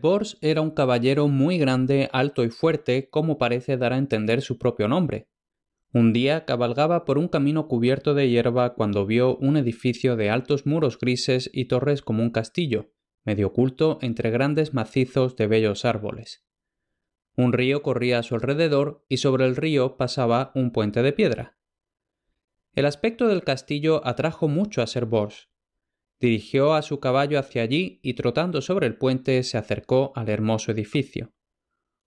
Bors era un caballero muy grande, alto y fuerte, como parece dar a entender su propio nombre. Un día cabalgaba por un camino cubierto de hierba cuando vio un edificio de altos muros grises y torres como un castillo, medio oculto entre grandes macizos de bellos árboles. Un río corría a su alrededor y sobre el río pasaba un puente de piedra. El aspecto del castillo atrajo mucho a Bors. Dirigió a su caballo hacia allí y trotando sobre el puente se acercó al hermoso edificio.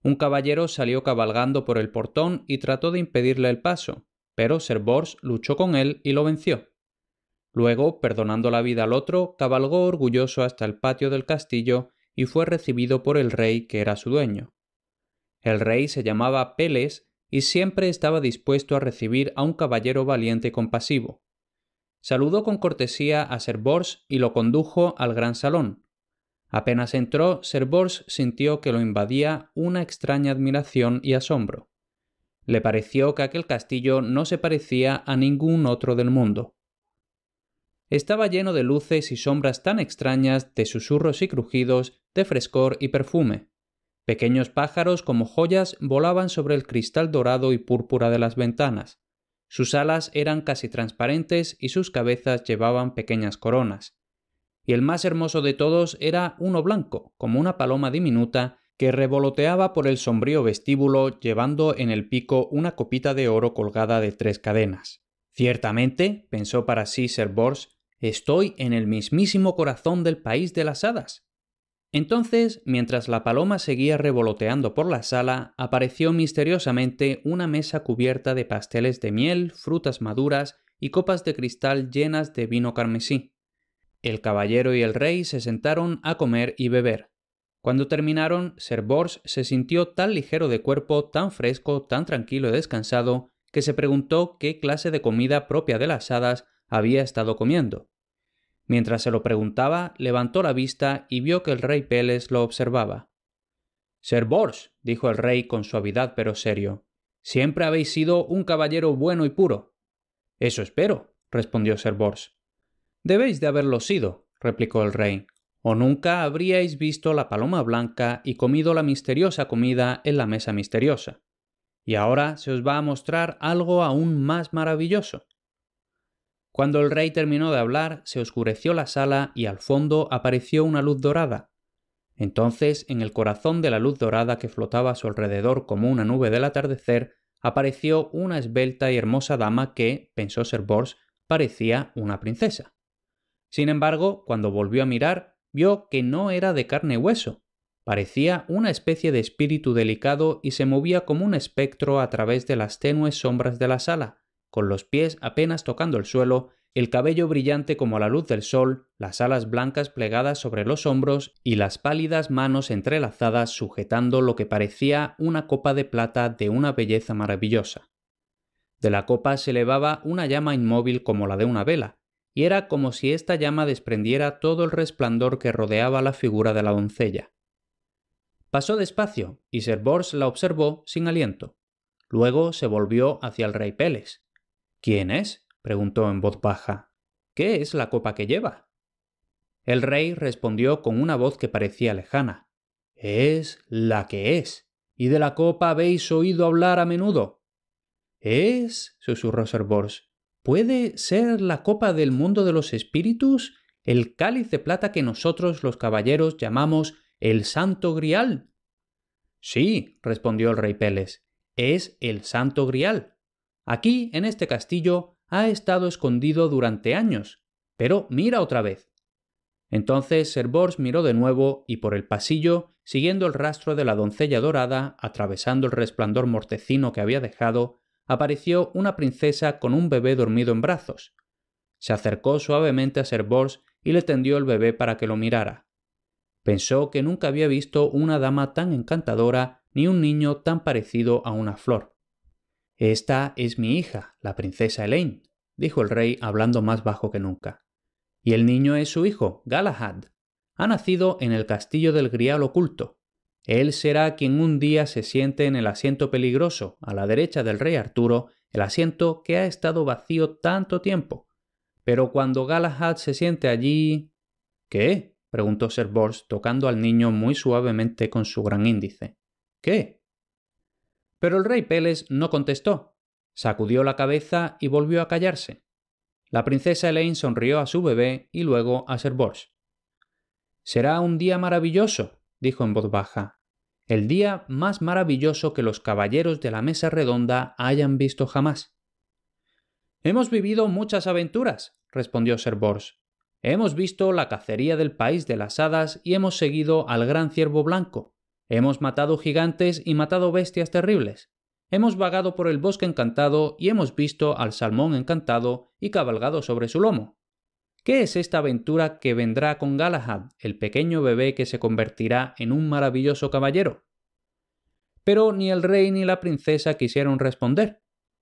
Un caballero salió cabalgando por el portón y trató de impedirle el paso, pero Sir Bors luchó con él y lo venció. Luego, perdonando la vida al otro, cabalgó orgulloso hasta el patio del castillo y fue recibido por el rey que era su dueño. El rey se llamaba Peles y siempre estaba dispuesto a recibir a un caballero valiente y compasivo. Saludó con cortesía a Bors y lo condujo al gran salón. Apenas entró, Bors sintió que lo invadía una extraña admiración y asombro. Le pareció que aquel castillo no se parecía a ningún otro del mundo. Estaba lleno de luces y sombras tan extrañas, de susurros y crujidos, de frescor y perfume. Pequeños pájaros como joyas volaban sobre el cristal dorado y púrpura de las ventanas. Sus alas eran casi transparentes y sus cabezas llevaban pequeñas coronas. Y el más hermoso de todos era uno blanco, como una paloma diminuta, que revoloteaba por el sombrío vestíbulo llevando en el pico una copita de oro colgada de tres cadenas. Ciertamente, pensó para sí Sir Bors, estoy en el mismísimo corazón del país de las hadas. Entonces, mientras la paloma seguía revoloteando por la sala, apareció misteriosamente una mesa cubierta de pasteles de miel, frutas maduras y copas de cristal llenas de vino carmesí. El caballero y el rey se sentaron a comer y beber. Cuando terminaron, Sir Bors se sintió tan ligero de cuerpo, tan fresco, tan tranquilo y descansado, que se preguntó qué clase de comida propia de las hadas había estado comiendo. Mientras se lo preguntaba, levantó la vista y vio que el rey Peles lo observaba. Ser Bors, dijo el rey con suavidad pero serio, siempre habéis sido un caballero bueno y puro. Eso espero, respondió Ser Bors. Debéis de haberlo sido, replicó el rey, o nunca habríais visto la paloma blanca y comido la misteriosa comida en la mesa misteriosa. Y ahora se os va a mostrar algo aún más maravilloso. Cuando el rey terminó de hablar, se oscureció la sala y al fondo apareció una luz dorada. Entonces, en el corazón de la luz dorada que flotaba a su alrededor como una nube del atardecer, apareció una esbelta y hermosa dama que, pensó ser Bors, parecía una princesa. Sin embargo, cuando volvió a mirar, vio que no era de carne y hueso. Parecía una especie de espíritu delicado y se movía como un espectro a través de las tenues sombras de la sala, con los pies apenas tocando el suelo, el cabello brillante como la luz del sol, las alas blancas plegadas sobre los hombros y las pálidas manos entrelazadas sujetando lo que parecía una copa de plata de una belleza maravillosa. De la copa se elevaba una llama inmóvil como la de una vela, y era como si esta llama desprendiera todo el resplandor que rodeaba la figura de la doncella. Pasó despacio, y Sir Bors la observó sin aliento. Luego se volvió hacia el rey Peles, ¿Quién es? preguntó en voz baja. ¿Qué es la copa que lleva? El rey respondió con una voz que parecía lejana. Es la que es. ¿Y de la copa habéis oído hablar a menudo? Es, susurró Sir Bors, ¿puede ser la copa del mundo de los espíritus? ¿El cáliz de plata que nosotros los caballeros llamamos el Santo Grial? Sí, respondió el rey Peles, es el Santo Grial. Aquí, en este castillo, ha estado escondido durante años. Pero mira otra vez. Entonces Sir Bors miró de nuevo y por el pasillo, siguiendo el rastro de la doncella dorada, atravesando el resplandor mortecino que había dejado, apareció una princesa con un bebé dormido en brazos. Se acercó suavemente a Sir Bors y le tendió el bebé para que lo mirara. Pensó que nunca había visto una dama tan encantadora ni un niño tan parecido a una flor. Esta es mi hija, la princesa Elaine, dijo el rey hablando más bajo que nunca. Y el niño es su hijo, Galahad. Ha nacido en el castillo del Grial oculto. Él será quien un día se siente en el asiento peligroso, a la derecha del rey Arturo, el asiento que ha estado vacío tanto tiempo. Pero cuando Galahad se siente allí... ¿Qué? preguntó Sir Bors, tocando al niño muy suavemente con su gran índice. ¿Qué? Pero el rey Peles no contestó, sacudió la cabeza y volvió a callarse. La princesa Elaine sonrió a su bebé y luego a Sir Bors. Será un día maravilloso, dijo en voz baja. El día más maravilloso que los caballeros de la mesa redonda hayan visto jamás. Hemos vivido muchas aventuras, respondió Sir Bors. Hemos visto la cacería del país de las hadas y hemos seguido al gran ciervo blanco. Hemos matado gigantes y matado bestias terribles. Hemos vagado por el bosque encantado y hemos visto al salmón encantado y cabalgado sobre su lomo. ¿Qué es esta aventura que vendrá con Galahad, el pequeño bebé que se convertirá en un maravilloso caballero? Pero ni el rey ni la princesa quisieron responder.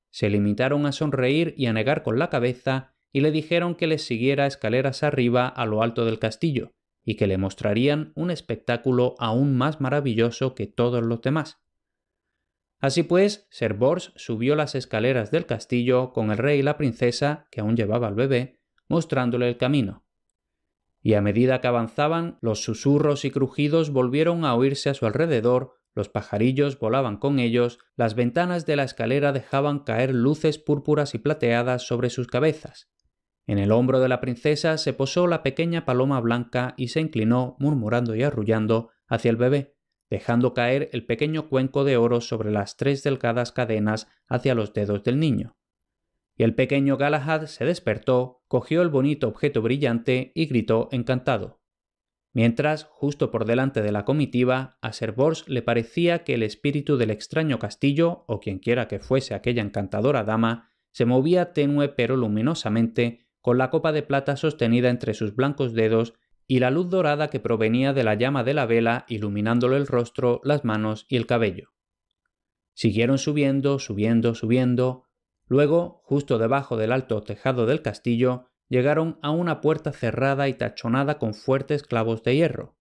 Se limitaron a sonreír y a negar con la cabeza y le dijeron que les siguiera escaleras arriba a lo alto del castillo, y que le mostrarían un espectáculo aún más maravilloso que todos los demás. Así pues, Bors subió las escaleras del castillo con el rey y la princesa, que aún llevaba al bebé, mostrándole el camino. Y a medida que avanzaban, los susurros y crujidos volvieron a oírse a su alrededor, los pajarillos volaban con ellos, las ventanas de la escalera dejaban caer luces púrpuras y plateadas sobre sus cabezas. En el hombro de la princesa se posó la pequeña paloma blanca y se inclinó, murmurando y arrullando, hacia el bebé, dejando caer el pequeño cuenco de oro sobre las tres delgadas cadenas hacia los dedos del niño. Y el pequeño Galahad se despertó, cogió el bonito objeto brillante y gritó encantado. Mientras, justo por delante de la comitiva, a Sir Bors le parecía que el espíritu del extraño castillo, o quienquiera que fuese aquella encantadora dama, se movía tenue pero luminosamente con la copa de plata sostenida entre sus blancos dedos y la luz dorada que provenía de la llama de la vela iluminándole el rostro, las manos y el cabello. Siguieron subiendo, subiendo, subiendo. Luego, justo debajo del alto tejado del castillo, llegaron a una puerta cerrada y tachonada con fuertes clavos de hierro.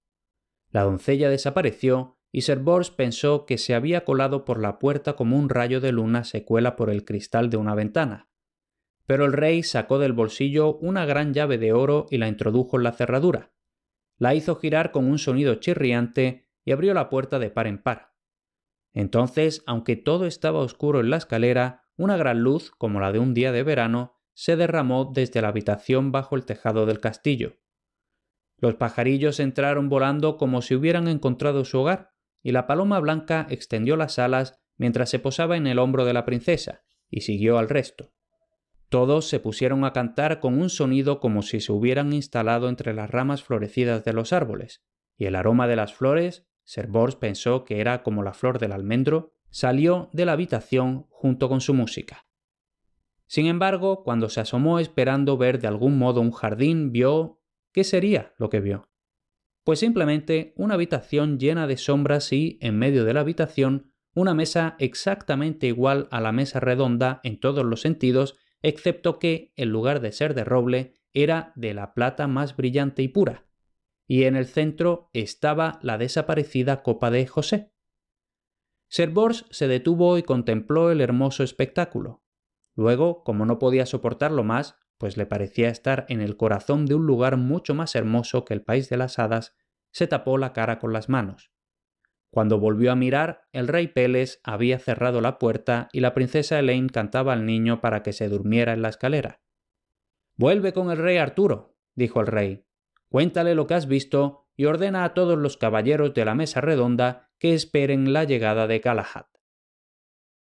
La doncella desapareció y Sir Bors pensó que se había colado por la puerta como un rayo de luna se cuela por el cristal de una ventana. Pero el rey sacó del bolsillo una gran llave de oro y la introdujo en la cerradura. La hizo girar con un sonido chirriante y abrió la puerta de par en par. Entonces, aunque todo estaba oscuro en la escalera, una gran luz, como la de un día de verano, se derramó desde la habitación bajo el tejado del castillo. Los pajarillos entraron volando como si hubieran encontrado su hogar, y la paloma blanca extendió las alas mientras se posaba en el hombro de la princesa, y siguió al resto. Todos se pusieron a cantar con un sonido como si se hubieran instalado entre las ramas florecidas de los árboles, y el aroma de las flores, Serbors pensó que era como la flor del almendro, salió de la habitación junto con su música. Sin embargo, cuando se asomó esperando ver de algún modo un jardín, vio... ¿Qué sería lo que vio? Pues simplemente una habitación llena de sombras y, en medio de la habitación, una mesa exactamente igual a la mesa redonda en todos los sentidos excepto que, en lugar de ser de roble, era de la plata más brillante y pura, y en el centro estaba la desaparecida copa de José. Bors se detuvo y contempló el hermoso espectáculo. Luego, como no podía soportarlo más, pues le parecía estar en el corazón de un lugar mucho más hermoso que el país de las hadas, se tapó la cara con las manos. Cuando volvió a mirar, el rey Peles había cerrado la puerta y la princesa Elaine cantaba al niño para que se durmiera en la escalera. Vuelve con el rey Arturo, dijo el rey. Cuéntale lo que has visto y ordena a todos los caballeros de la mesa redonda que esperen la llegada de Galahad.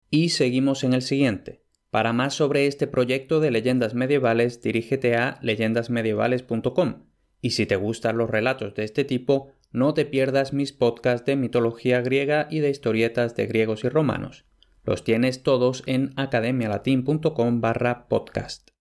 Y seguimos en el siguiente. Para más sobre este proyecto de leyendas medievales, dirígete a leyendasmedievales.com. Y si te gustan los relatos de este tipo, no te pierdas mis podcasts de mitología griega y de historietas de griegos y romanos. Los tienes todos en academialatin.com barra podcast.